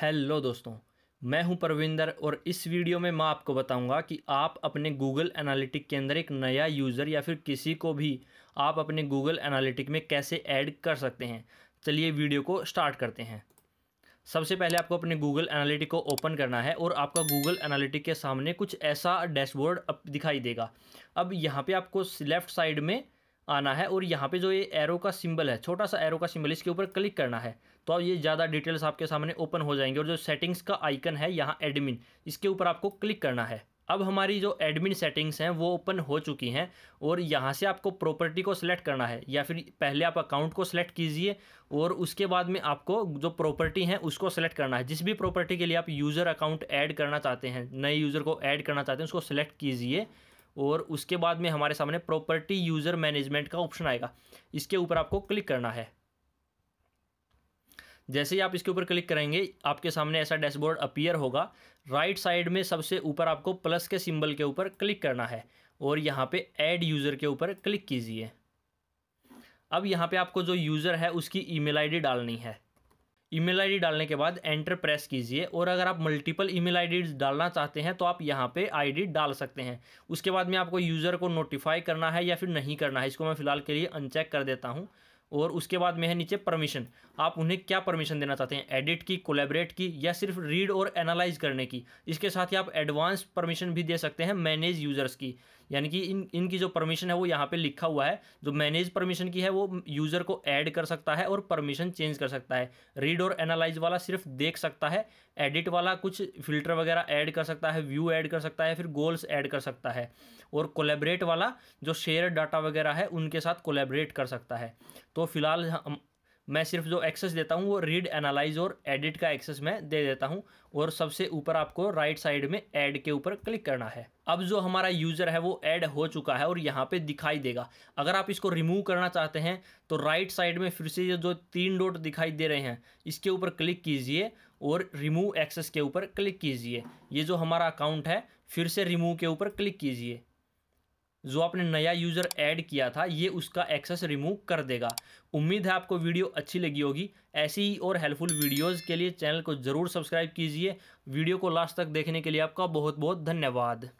hello दोस्तों मैं हूं परविंदर और इस वीडियो में मैं आपको बताऊंगा कि आप अपने गूगल एनालिटिक के अंदर एक नया यूज़र या फिर किसी को भी आप अपने गूगल एनालिटिक में कैसे ऐड कर सकते हैं चलिए वीडियो को स्टार्ट करते हैं सबसे पहले आपको अपने गूगल एनालिटिक को ओपन करना है और आपका गूगल एनालिटिक के सामने कुछ ऐसा डैशबोर्ड दिखाई देगा अब यहाँ पर आपको लेफ़्ट साइड में आना है और यहाँ पे जो ये एरो का सिंबल है छोटा सा एरो का सिंबल इसके ऊपर क्लिक करना है तो अब ये ज़्यादा डिटेल्स आपके सामने ओपन हो जाएंगे और जो सेटिंग्स का आइकन है यहाँ एडमिन इसके ऊपर आपको क्लिक करना है अब हमारी जो एडमिन सेटिंग्स हैं वो ओपन हो चुकी हैं और यहाँ से आपको प्रॉपर्टी को सिलेक्ट करना है या फिर पहले आप अकाउंट को सिलेक्ट कीजिए और उसके बाद में आपको जो प्रॉपर्टी है उसको सिलेक्ट करना है जिस भी प्रॉपर्टी के लिए आप यूज़र अकाउंट ऐड करना चाहते हैं नए यूज़र को ऐड करना चाहते हैं उसको सिलेक्ट कीजिए और उसके बाद में हमारे सामने प्रॉपर्टी यूज़र मैनेजमेंट का ऑप्शन आएगा इसके ऊपर आपको क्लिक करना है जैसे ही आप इसके ऊपर क्लिक करेंगे आपके सामने ऐसा डैशबोर्ड अपीयर होगा राइट साइड में सबसे ऊपर आपको प्लस के सिंबल के ऊपर क्लिक करना है और यहाँ पे ऐड यूज़र के ऊपर क्लिक कीजिए अब यहाँ पे आपको जो यूज़र है उसकी ईमेल आईडी डालनी है ईमेल आईडी डालने के बाद एंटर प्रेस कीजिए और अगर आप मल्टीपल ईमेल आईडी डालना चाहते हैं तो आप यहाँ पे आईडी डाल सकते हैं उसके बाद में आपको यूज़र को नोटिफाई करना है या फिर नहीं करना है इसको मैं फ़िलहाल के लिए अनचेक कर देता हूँ और उसके बाद में है नीचे परमिशन आप उन्हें क्या परमिशन देना चाहते हैं एडिट की कोलेबरेट की या सिर्फ रीड और एनालाइज करने की इसके साथ ही आप एडवांस परमिशन भी दे सकते हैं मैनेज यूज़र्स की यानी कि इन इनकी जो परमिशन है वो यहाँ पे लिखा हुआ है जो मैनेज परमिशन की है वो यूज़र को ऐड कर सकता है और परमिशन चेंज कर सकता है रीड और एनालाइज वाला सिर्फ देख सकता है एडिट वाला कुछ फिल्टर वगैरह ऐड कर सकता है व्यू ऐड कर सकता है फिर गोल्स ऐड कर सकता है और कोलेबरेट वाला जो शेयर डाटा वगैरह है उनके साथ कोलेबरेट कर सकता है तो तो फिलहाल मैं सिर्फ जो एक्सेस देता हूँ वो रीड एनालाइज और एडिट का एक्सेस मैं दे देता हूँ और सबसे ऊपर आपको राइट साइड में ऐड के ऊपर क्लिक करना है अब जो हमारा यूज़र है वो ऐड हो चुका है और यहाँ पे दिखाई देगा अगर आप इसको रिमूव करना चाहते हैं तो राइट साइड में फिर से जो तीन डॉट दिखाई दे रहे हैं इसके ऊपर क्लिक कीजिए और रिमूव एक्सेस के ऊपर क्लिक कीजिए ये जो हमारा अकाउंट है फिर से रिमूव के ऊपर क्लिक कीजिए जो आपने नया यूज़र ऐड किया था ये उसका एक्सेस रिमूव कर देगा उम्मीद है आपको वीडियो अच्छी लगी होगी ऐसी ही और हेल्पफुल वीडियोज़ के लिए चैनल को ज़रूर सब्सक्राइब कीजिए वीडियो को लास्ट तक देखने के लिए आपका बहुत बहुत धन्यवाद